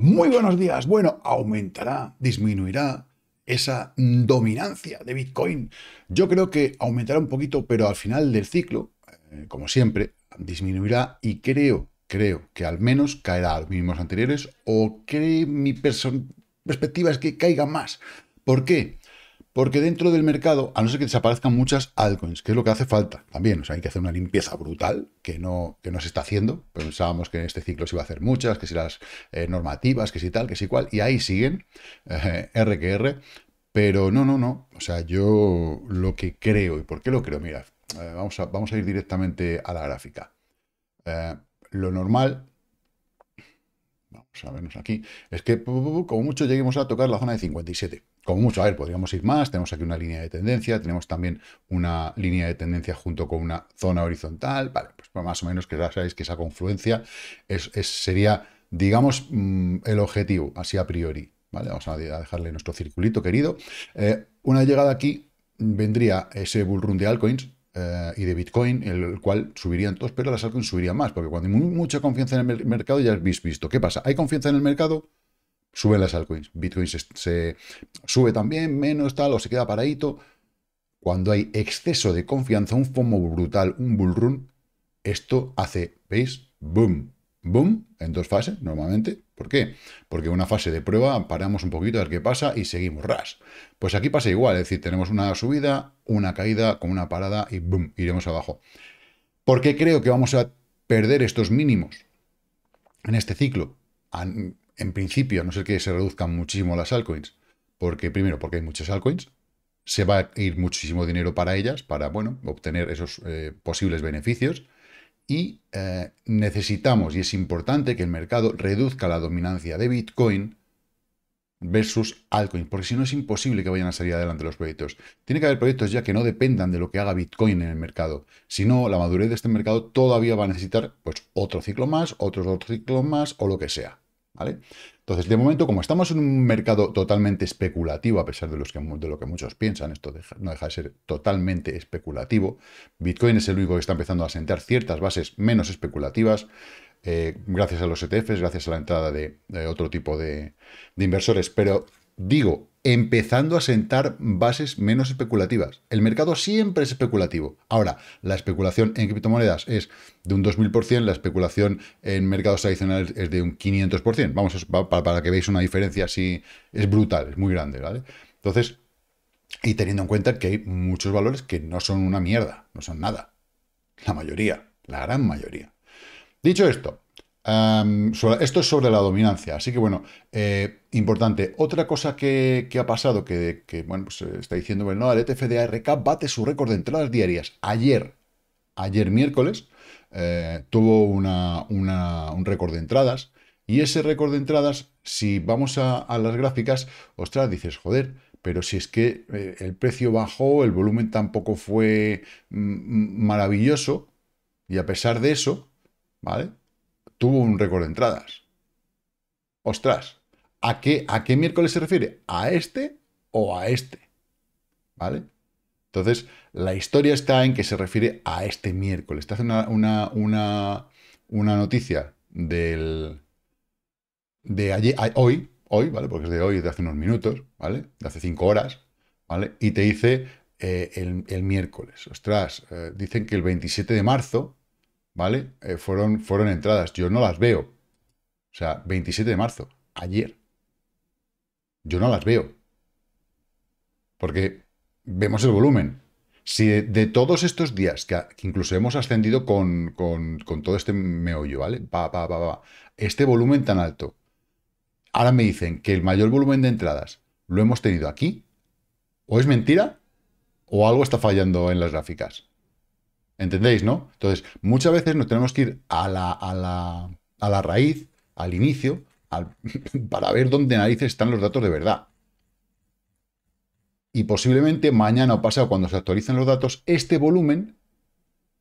Muy buenos días. Bueno, aumentará, disminuirá esa dominancia de Bitcoin. Yo creo que aumentará un poquito, pero al final del ciclo, eh, como siempre, disminuirá y creo, creo que al menos caerá a los mínimos anteriores o que mi perspectiva es que caiga más. ¿Por qué? Porque dentro del mercado, a no ser que desaparezcan muchas altcoins, que es lo que hace falta también, o sea, hay que hacer una limpieza brutal que no, que no se está haciendo. Pensábamos que en este ciclo se iba a hacer muchas, que si las eh, normativas, que si tal, que si cual, y ahí siguen, eh, R que R. Pero no, no, no. O sea, yo lo que creo, ¿y por qué lo creo? Mira, eh, vamos, a, vamos a ir directamente a la gráfica. lo normal Vamos a vernos aquí. Es que como mucho lleguemos a tocar la zona de 57. Como mucho, a ver, podríamos ir más. Tenemos aquí una línea de tendencia. Tenemos también una línea de tendencia junto con una zona horizontal. Vale, pues, pues más o menos que ya sabéis que esa confluencia es, sería, digamos, mm, el objetivo, así a priori. Vale, vamos a dejarle nuestro circulito querido. Eh, una llegada aquí vendría ese bullrun de altcoins, eh, y de Bitcoin, el cual subirían todos, pero las altcoins subirían más, porque cuando hay mucha confianza en el mercado ya habéis visto. ¿Qué pasa? Hay confianza en el mercado, suben las altcoins. Bitcoin se, sube también, menos tal, o se queda paradito. Cuando hay exceso de confianza, un FOMO brutal, un bull run, esto hace, ¿veis? Boom, boom, en dos fases normalmente. ¿Por qué? Porque una fase de prueba paramos un poquito a ver qué pasa y seguimos ras. Pues aquí pasa igual, es decir, tenemos una subida, una caída con una parada y boom, iremos abajo. ¿Por qué creo que vamos a perder estos mínimos en este ciclo? En principio, a no ser que se reduzcan muchísimo las altcoins, porque primero, porque hay muchas altcoins, se va a ir muchísimo dinero para ellas, para, bueno, obtener esos eh, posibles beneficios y eh, necesitamos, y es importante, que el mercado reduzca la dominancia de Bitcoin versus altcoins, porque si no es imposible que vayan a salir adelante los proyectos. Tiene que haber proyectos ya que no dependan de lo que haga Bitcoin en el mercado. Si no, la madurez de este mercado todavía va a necesitar pues, otro ciclo más, otros otro ciclo más o lo que sea. ¿vale? Entonces, de momento, como estamos en un mercado totalmente especulativo, a pesar de, lo que muchos piensan, esto no deja de ser totalmente especulativo, Bitcoin es el único que está empezando a sentar ciertas bases menos especulativas, eh, gracias a los ETFs, gracias a la entrada de, otro tipo de, inversores. Pero digo, empezando a sentar bases menos especulativas. El mercado siempre es especulativo. Ahora, la especulación en criptomonedas es de un 2000%, la especulación en mercados tradicionales es de un 500%. Vamos, para que veáis una diferencia así, es brutal, es muy grande, ¿vale? Entonces, y teniendo en cuenta que hay muchos valores que no son una mierda, no son nada. La mayoría, la gran mayoría. Dicho esto, esto es sobre la dominancia, así que bueno, eh, importante. Otra cosa que, ha pasado, que, bueno, pues eh, está diciendo, el ETF de ARK bate su récord de entradas diarias. Ayer, ayer miércoles, eh, tuvo una, un récord de entradas, y ese récord de entradas, si vamos a, las gráficas, ostras, dices, joder, pero si es que el precio bajó, el volumen tampoco fue mm, mm, maravilloso, y a pesar de eso, ¿vale? tuvo un récord de entradas. Ostras, ¿a qué, ¿a qué miércoles se refiere? ¿A este o a este? ¿Vale? Entonces, la historia está en que se refiere a este miércoles. Te hace una, una, una, noticia del, de ayer, hoy, hoy, ¿vale? Porque es de hoy, de hace unos minutos, ¿vale? De hace cinco horas, ¿vale? Y te dice eh, el, miércoles. Ostras, eh, dicen que el 27 de marzo ¿vale? Eh, fueron, fueron entradas. Yo no las veo. O sea, 27 de marzo, ayer. Yo no las veo. Porque vemos el volumen. Si de, todos estos días, que, incluso hemos ascendido con, todo este meollo, ¿vale? Pa, pa, pa, este volumen tan alto. Ahora me dicen que el mayor volumen de entradas lo hemos tenido aquí. ¿O es mentira? ¿O algo está fallando en las gráficas? ¿Entendéis, no? Entonces, muchas veces nos tenemos que ir a la, a la, raíz, al inicio, para ver dónde narices están los datos de verdad. Y posiblemente mañana o pasado, cuando se actualicen los datos, este volumen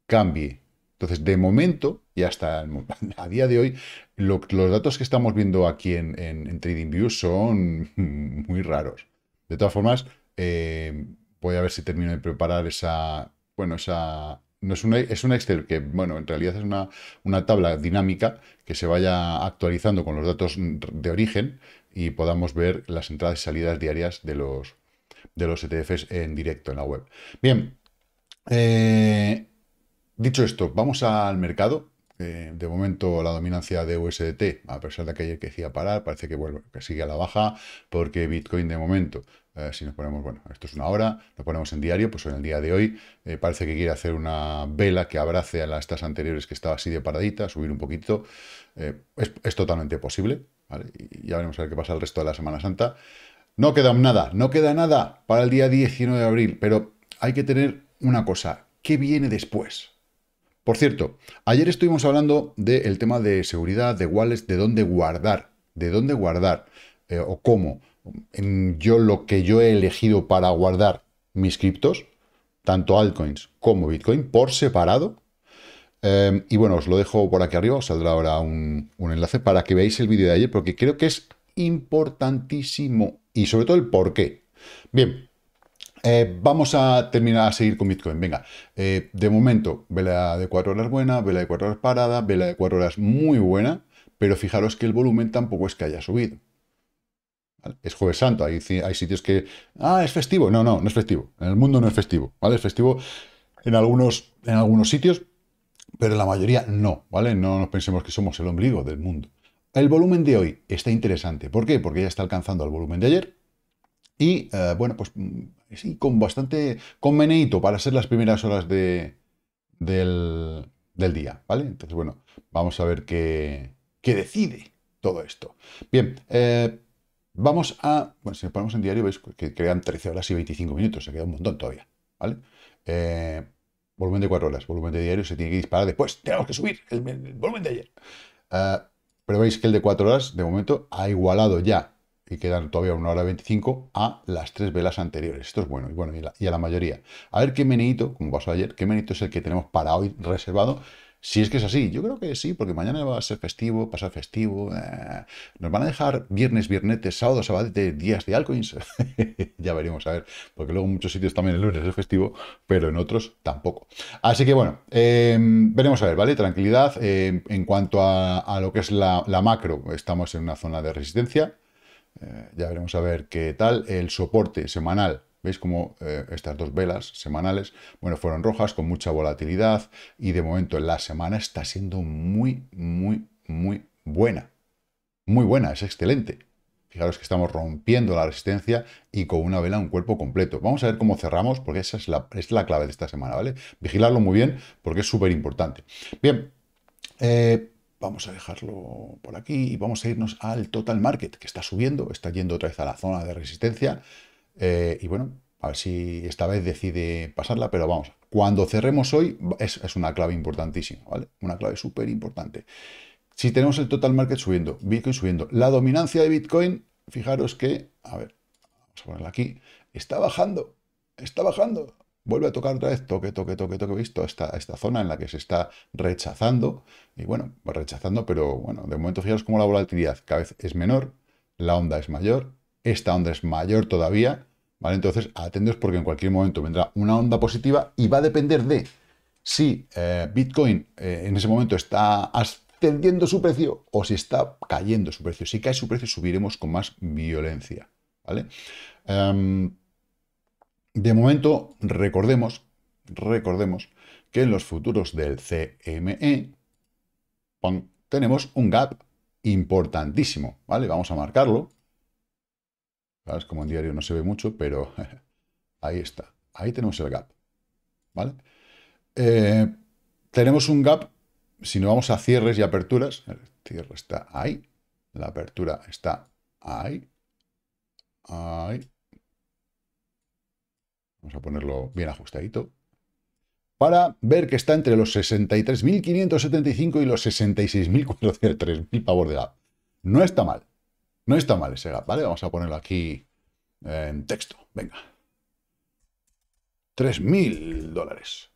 cambie. Entonces, de momento, y hasta a día de hoy, los datos que estamos viendo aquí en, en, TradingView son muy raros. De todas formas, eh, voy a ver si termino de preparar esa, bueno, esa, es, un Excel que, bueno, en realidad es una, una, tabla dinámica que se vaya actualizando con los datos de origen y podamos ver las entradas y salidas diarias de los, de los ETFs en directo en la web. Bien, eh, dicho esto, vamos al mercado eh, de momento la dominancia de USDT, a pesar de que ayer que decía parar, parece que que sigue a la baja, porque Bitcoin de momento, eh, si nos ponemos, bueno, esto es una hora, lo ponemos en diario, pues en el día de hoy eh, parece que quiere hacer una vela que abrace a las tasas anteriores que estaba así de paradita, subir un poquito, es, totalmente posible, Y ya veremos a ver qué pasa el resto de la Semana Santa. No queda nada, no queda nada para el día 19 de abril, pero hay que tener una cosa, ¿qué viene después? Por cierto, ayer estuvimos hablando del tema de seguridad, de wallets, de dónde guardar, de dónde guardar eh, o cómo. yo lo que yo he elegido para guardar mis criptos, tanto altcoins como Bitcoin, por separado. Em, y bueno, os lo dejo por aquí arriba, os saldrá ahora un, un enlace para que veáis el vídeo de ayer, porque creo que es importantísimo y sobre todo el por qué. Bien, eh, vamos a terminar a seguir con Bitcoin. Venga, eh, de momento, vela de cuatro horas buena, vela de cuatro horas parada, vela de cuatro horas muy buena, pero fijaros que el volumen tampoco es que haya subido. Es jueves santo, hay, sitios que... Ah, es festivo. No, no, no es festivo. En el mundo no es festivo, ¿vale? Es festivo en algunos, en algunos sitios, pero en la mayoría no, ¿vale? No nos pensemos que somos el ombligo del mundo. El volumen de hoy está interesante. ¿Por qué? Porque ya está alcanzando el volumen de ayer, y eh, bueno, pues mm, sí, con bastante convenito para ser las primeras horas del, día, ¿vale? Entonces, bueno, vamos a ver qué, qué decide todo esto. Bien, eh, vamos a... Bueno, si ponemos en diario, veis que quedan 13 horas y 25 minutos, se queda un montón todavía, ¿vale? Eh, volumen de 4 horas, volumen de diario se tiene que disparar después, tenemos que subir el, volumen de ayer. pero veis que el de 4 horas, de momento, ha igualado ya y quedan todavía una hora 25 a las tres velas anteriores. Esto es bueno, y bueno, y, a la mayoría. A ver qué menito, como pasó ayer, qué menito es el que tenemos para hoy reservado. Si es que es así, yo creo que sí, porque mañana va a ser festivo, pasar festivo. Eh, nos van a dejar viernes, viernes, sábado, de días de altcoins. ya veremos, a ver, porque luego en muchos sitios también el lunes es festivo, pero en otros tampoco. Así que bueno, em, veremos a ver, ¿vale? Tranquilidad. Em, en cuanto a, lo que es la, la macro, estamos en una zona de resistencia eh, ya veremos a ver qué tal. El soporte semanal ¿Veis como eh, estas dos velas semanales, bueno, fueron rojas con mucha volatilidad y de momento la semana está siendo muy, muy, muy buena. Muy buena, es excelente. Fijaros que estamos rompiendo la resistencia y con una vela un cuerpo completo. Vamos a ver cómo cerramos porque esa es la, es la clave de esta semana, ¿vale? Vigilarlo muy bien porque es súper importante. Bien, eh, vamos a dejarlo por aquí y vamos a irnos al total market, que está subiendo, está yendo otra vez a la zona de resistencia. Eh, y bueno, a ver si esta vez decide pasarla, pero vamos, cuando cerremos hoy es, es una clave importantísima, ¿vale? Una clave súper importante. Si tenemos el total market subiendo, Bitcoin subiendo, la dominancia de Bitcoin, fijaros que, a ver, vamos a ponerla aquí, está bajando, está bajando vuelve a tocar otra vez, toque, toque, toque, toque, visto esta, esta zona en la que se está rechazando, y bueno, pues rechazando, pero bueno, de momento fijaros cómo la volatilidad cada vez es menor, la onda es mayor, esta onda es mayor todavía, ¿vale? Entonces, atendeos porque en cualquier momento vendrá una onda positiva y va a depender de si eh, Bitcoin eh, en ese momento está ascendiendo su precio o si está cayendo su precio. Si cae su precio, subiremos con más violencia, ¿vale? Em, de momento, recordemos, recordemos que en los futuros del CME tenemos un gap importantísimo, ¿vale? Vamos a marcarlo. Es como en diario no se ve mucho, pero ahí está. Ahí tenemos el gap, ¿vale? Eh, tenemos un gap, si no vamos a cierres y aperturas, el cierre está ahí, la apertura está ahí, ahí, Vamos a ponerlo bien ajustadito. Para ver que está entre los 63.575 y los mil. pavor de gap. No está mal. No está mal ese gap, ¿vale? Vamos a ponerlo aquí en texto. Venga. 3.000 dólares.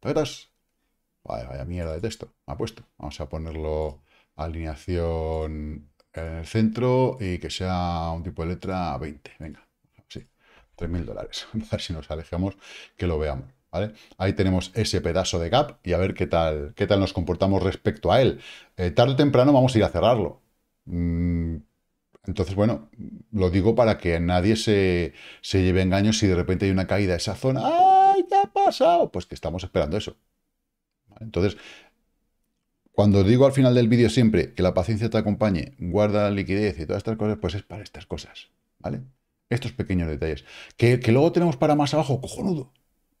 ¿Tacatas? Vaya, mierda de texto. Me ha puesto. Vamos a ponerlo alineación en el centro y que sea un tipo de letra 20. Venga. 3.000 dólares. a ver si nos alejamos, que lo veamos. ¿Vale? Ahí tenemos ese pedazo de gap y a ver qué tal, qué tal nos comportamos respecto a él. Eh, tarde o temprano vamos a ir a cerrarlo. Mm, entonces, bueno, lo digo para que nadie se, lleve engaño si de repente hay una caída a esa zona. ¡Ay, ya ha pasado! Pues que estamos esperando eso. Entonces, cuando digo al final del vídeo siempre que la paciencia te acompañe, guarda la liquidez y todas estas cosas, pues es para estas cosas. ¿Vale? estos pequeños detalles. Que, luego tenemos para más abajo, cojonudo.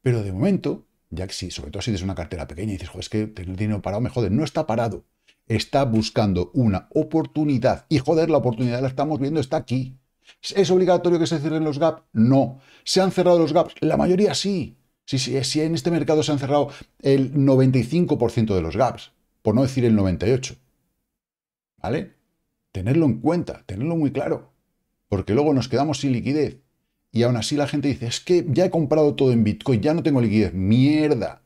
Pero de momento, ya que sí, sobre todo si tienes una cartera pequeña y dices, joder, es que tener dinero parado me jode, no está parado. Está buscando una oportunidad. Y joder, la oportunidad la estamos viendo, está aquí. ¿Es obligatorio que se cierren los gaps? No. ¿Se han cerrado los gaps? La mayoría sí. Si, sí, sí, sí, en este mercado se han cerrado el 95% de los gaps, por no decir el 98%. ¿Vale? Tenerlo en cuenta, tenerlo muy claro porque luego nos quedamos sin liquidez. Y aún así la gente dice, es que ya he comprado todo en Bitcoin, ya no tengo liquidez. Mierda.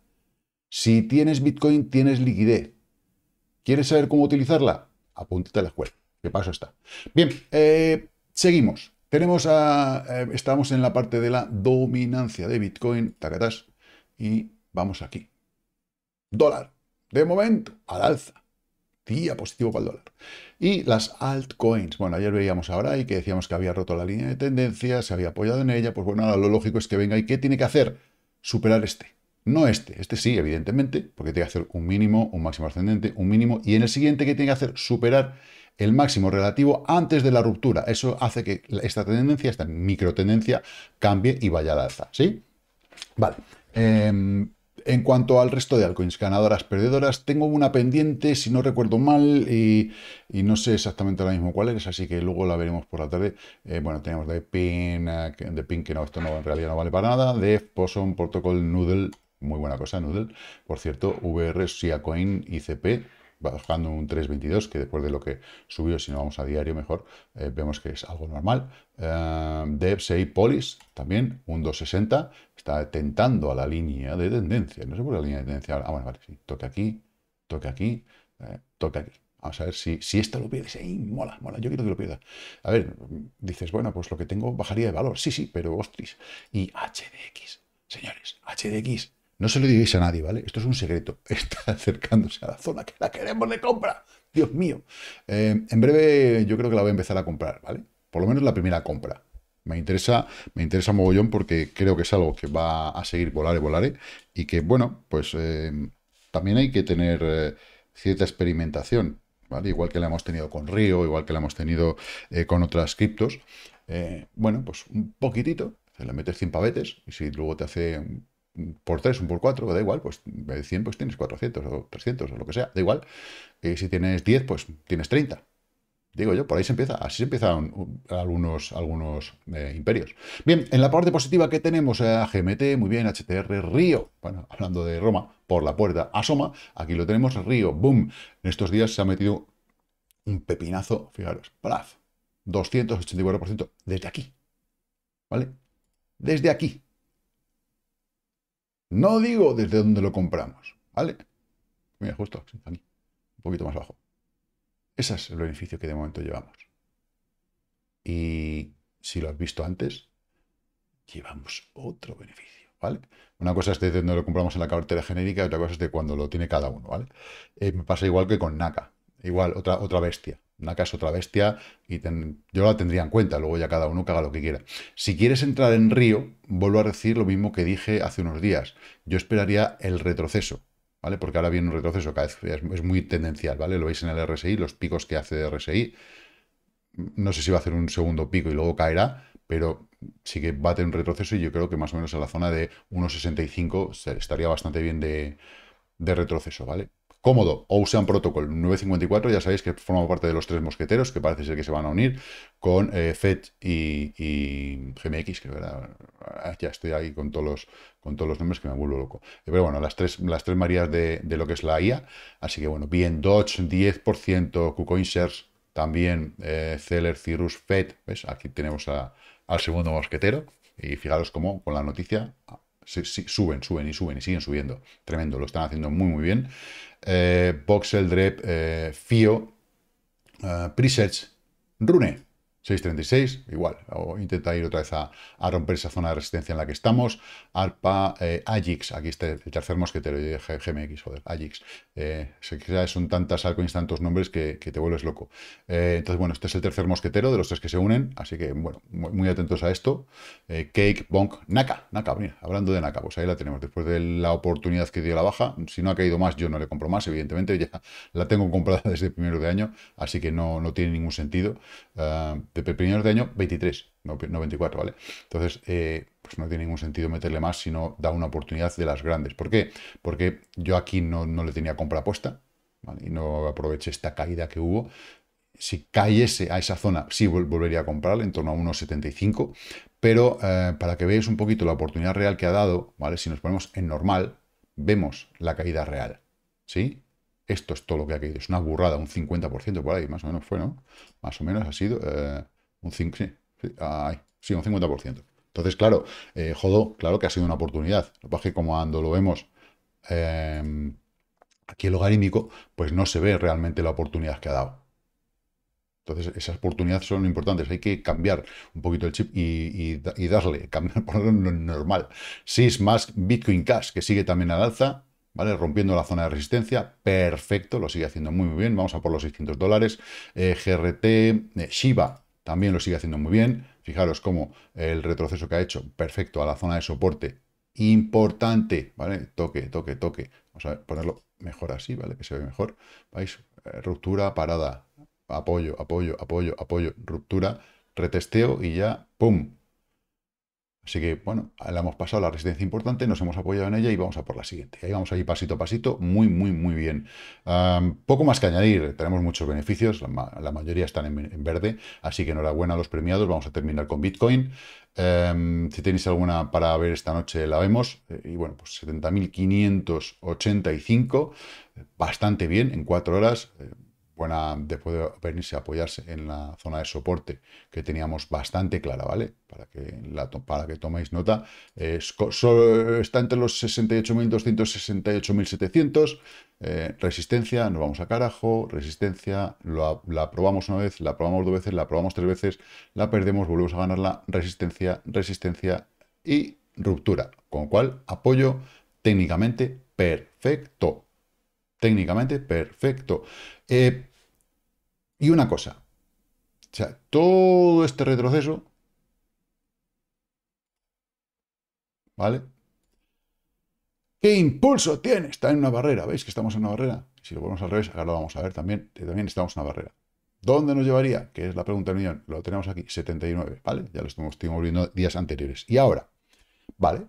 Si tienes Bitcoin, tienes liquidez. ¿Quieres saber cómo utilizarla? Apúntate a la escuela, ¿Qué paso está. Bien, eh, seguimos. Tenemos a, eh, estamos en la parte de la dominancia de Bitcoin, tacatás, y vamos aquí. Dólar, de momento, al alza día positivo para el dólar. Y las altcoins. Bueno, ayer veíamos ahora y que decíamos que había roto la línea de tendencia, se había apoyado en ella. Pues bueno, ahora lo lógico es que venga. ¿Y que tiene que hacer? Superar este. No este. Este sí, evidentemente, porque tiene que hacer un mínimo, un máximo ascendente, un mínimo. Y en el siguiente, que tiene que hacer? Superar el máximo relativo antes de la ruptura. Eso hace que esta tendencia, esta micro tendencia cambie y vaya al alza. ¿Sí? Vale. Em, en cuanto al resto de altcoins, ganadoras, perdedoras, tengo una pendiente, si no recuerdo mal, y, no sé exactamente ahora mismo cuál es, así que luego la veremos por la tarde. Eh, bueno, tenemos de PIN, eh, de PIN que no, esto en realidad no vale para nada, de POSON, Protocol, Noodle, muy buena cosa, Noodle, por cierto, VR, SiaCoin, ICP, bajando un 3,22, que después de lo que subió, si no vamos a diario mejor, eh, vemos que es algo normal. Eh, Polis, también un 2,60, está tentando a la línea de tendencia. No sé por la línea de tendencia Ah, bueno, vale, sí, toque aquí, toque aquí, eh, toque aquí. Vamos a ver si, si esto lo pierdes. ¡eh! mola, mola! Yo quiero que lo pierda A ver, dices, bueno, pues lo que tengo bajaría de valor. Sí, sí, pero ostris. Y HDX, señores, HDX no se lo digáis a nadie, ¿vale? Esto es un secreto. Está acercándose a la zona que la queremos de compra. Dios mío. Eh, en breve yo creo que la voy a empezar a comprar, ¿vale? Por lo menos la primera compra. Me interesa, me interesa mogollón porque creo que es algo que va a seguir volar y volar. Y que, bueno, pues eh, también hay que tener eh, cierta experimentación, ¿vale? Igual que la hemos tenido con Río, igual que la hemos tenido con otras criptos. bueno, pues un poquitito, Se le metes 100 pavetes y si luego te hace por 3, un por 4, da igual, pues de 100 pues tienes 400 o 300 o lo que sea, da igual. Y si tienes 10, pues tienes 30. Digo yo, por ahí se empieza, así se empiezan algunos, algunos eh, imperios. Bien, en la parte positiva que tenemos eh, a GMT, muy bien, HTR, Río, bueno, hablando de Roma, por la puerta asoma, aquí lo tenemos, Río, boom, en estos días se ha metido un pepinazo, fijaros, plaf, 284% desde aquí, ¿vale? Desde aquí, no digo desde dónde lo compramos, ¿vale? Mira, justo un poquito más bajo. Ese es el beneficio que de momento llevamos. Y si lo has visto antes, llevamos otro beneficio, ¿vale? Una cosa es desde dónde lo compramos en la cartera genérica, otra cosa es de cuando lo tiene cada uno, ¿vale? Eh, me pasa igual que con NACA, igual, otra, otra bestia, una es otra bestia y yo la tendría en cuenta, luego ya cada uno caga haga lo que quiera. Si quieres entrar en Río, vuelvo a decir lo mismo que dije hace unos días. Yo esperaría el retroceso, ¿vale? Porque ahora viene un retroceso, cada vez es, muy tendencial, ¿vale? Lo veis en el RSI, los picos que hace el RSI. No sé si va a hacer un segundo pico y luego caerá, pero sí que va a tener un retroceso y yo creo que más o menos en la zona de 1,65 estaría bastante bien de, de retroceso, ¿vale? Cómodo, Ocean Protocol 954, ya sabéis que forma parte de los tres mosqueteros, que parece ser que se van a unir con eh, FED y, GMX, que verdad, ah, ya estoy ahí con todos los, con todos los nombres que me vuelvo loco. Eh, pero bueno, las tres, las tres marías de, lo que es la IA, así que bueno, bien, Dodge 10%, KuCoin también, Celer eh, Zeller, Cirrus, FED, ¿ves? aquí tenemos al segundo mosquetero, y fijaros cómo con la noticia suben, suben y suben y siguen subiendo. Tremendo, lo están haciendo muy, muy bien. Voxel, eh, Drep, eh, Fio, eh, Presets, Rune. 636, igual, o intenta ir otra vez a, romper esa zona de resistencia en la que estamos. Alpa, eh, aquí está el tercer mosquetero, de GMX, joder, AGIX. Eh, son tantas altcoins, tantos nombres que, te vuelves loco. Eh, entonces, bueno, este es el tercer mosquetero de los tres que se unen, así que, bueno, muy, atentos a esto. Cake, Bonk, Naka, Naka, mira, hablando de Naka, pues ahí la tenemos. Después de la oportunidad que dio la baja, si no ha caído más, yo no le compro más, evidentemente, ya la tengo comprada desde el primero de año, así que no, no tiene ningún sentido. Ah, de primeros de año 23, no, 24, ¿vale? Entonces, eh, pues no tiene ningún sentido meterle más si no da una oportunidad de las grandes. ¿Por qué? Porque yo aquí no, le tenía compra puesta ¿vale? y no aproveché esta caída que hubo. Si cayese a esa zona, sí volvería a comprarle, en torno a 1,75, pero eh, para que veáis un poquito la oportunidad real que ha dado, ¿vale? Si nos ponemos en normal, vemos la caída real, ¿sí? Esto es todo lo que ha caído. Es una burrada, un 50% por ahí, más o menos fue, ¿no? Más o menos ha sido eh, un 5, sí, un 50%. Entonces, claro, eh, jodo, claro que ha sido una oportunidad. Lo que pasa es que como cuando lo vemos eh, aquí el logarítmico, pues no se ve realmente la oportunidad que ha dado. Entonces, esas oportunidades son importantes. Hay que cambiar un poquito el chip y, darle, cambiar, ponerlo normal. SIS más Bitcoin Cash, que sigue también al alza, ¿vale? Rompiendo la zona de resistencia, perfecto, lo sigue haciendo muy, bien. Vamos a por los 600 dólares. Eh, GRT, eh, Shiba también lo sigue haciendo muy bien. Fijaros cómo el retroceso que ha hecho, perfecto, a la zona de soporte, importante, ¿vale? Toque, toque, toque. Vamos a ponerlo mejor así, ¿vale? Que se ve mejor. ¿Veis? Eh, ruptura, parada, apoyo, apoyo, apoyo, apoyo, ruptura, retesteo y ya, ¡pum! Así que, bueno, la hemos pasado la resistencia importante, nos hemos apoyado en ella y vamos a por la siguiente. Ahí vamos ahí pasito a pasito, muy, muy, muy bien. poco más que añadir, tenemos muchos beneficios, la, mayoría están en, verde, así que enhorabuena a los premiados, vamos a terminar con Bitcoin. Em, si tenéis alguna para ver esta noche, la vemos. Eh, y bueno, pues 70.585, bastante bien, en cuatro horas. Eh, buena, después de venirse a apoyarse en la zona de soporte que teníamos bastante clara, ¿vale? Para que, la, toméis nota, solo está entre los 68.200 68.700, eh, resistencia, nos vamos a carajo, resistencia, la probamos una vez, la probamos dos veces, la probamos tres veces, la perdemos, volvemos a ganarla, resistencia, resistencia y ruptura, con cual apoyo técnicamente perfecto técnicamente perfecto. Eh, y una cosa, o sea, todo este retroceso, ¿vale? ¿Qué impulso tiene? Está en una barrera, ¿veis que estamos en una barrera? Si lo ponemos al revés, ahora lo vamos a ver también, también estamos en una barrera. ¿Dónde nos llevaría? Que es la pregunta del millón. Lo tenemos aquí, 79, ¿vale? Ya lo estuvimos, viendo días anteriores. Y ahora, ¿vale?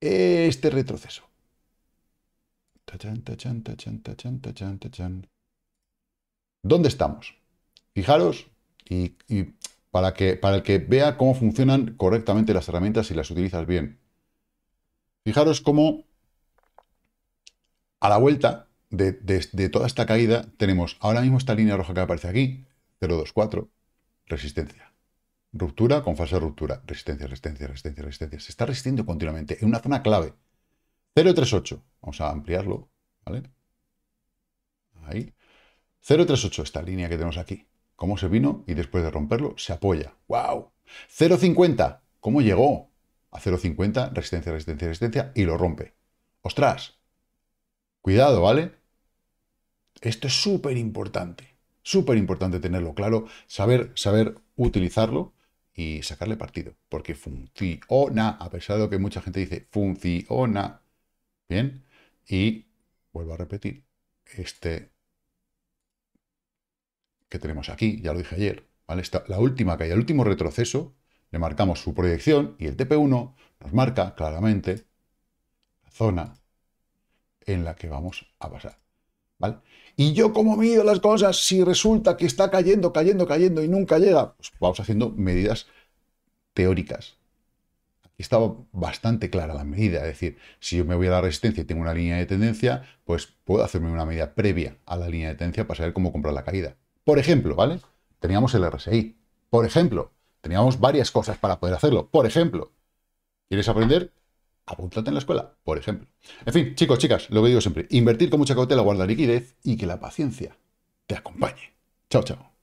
Este retroceso. Tachan, tachan, tachan, ¿Dónde estamos? Fijaros y, para, que, para el que vea cómo funcionan correctamente las herramientas y las utilizas bien. Fijaros cómo a la vuelta de, toda esta caída tenemos ahora mismo esta línea roja que aparece aquí, 024, resistencia. Ruptura con de ruptura. Resistencia, resistencia, resistencia, resistencia. Se está resistiendo continuamente en una zona clave. 038. Vamos a ampliarlo. Ahí. 0,38 esta línea que tenemos aquí. ¿Cómo se vino? Y después de romperlo, se apoya. ¡Wow! 0,50. ¿Cómo llegó? A 0,50, resistencia, resistencia, resistencia, y lo rompe. ¡Ostras! Cuidado, ¿vale? Esto es súper importante. Súper importante tenerlo claro, saber, saber utilizarlo y sacarle partido. Porque funciona, a pesar de que mucha gente dice, funciona. Bien, y vuelvo a repetir, este que tenemos aquí, ya lo dije ayer, ¿vale? la última caída, el último retroceso, le marcamos su proyección y el TP1 nos marca claramente la zona en la que vamos a pasar. ¿Vale? Y yo como mido las cosas, si resulta que está cayendo, cayendo, cayendo y nunca llega, pues vamos haciendo medidas teóricas. Aquí estaba bastante clara la medida, es decir, si yo me voy a la resistencia y tengo una línea de tendencia, pues puedo hacerme una medida previa a la línea de tendencia para saber cómo comprar la caída. Por ejemplo, ¿vale? Teníamos el RSI. Por ejemplo, teníamos varias cosas para poder hacerlo. Por ejemplo, ¿quieres aprender? Apúntate en la escuela, por ejemplo. En fin, chicos, chicas, lo que digo siempre, invertir con mucha cautela, guardar liquidez y que la paciencia te acompañe. Chao, chao.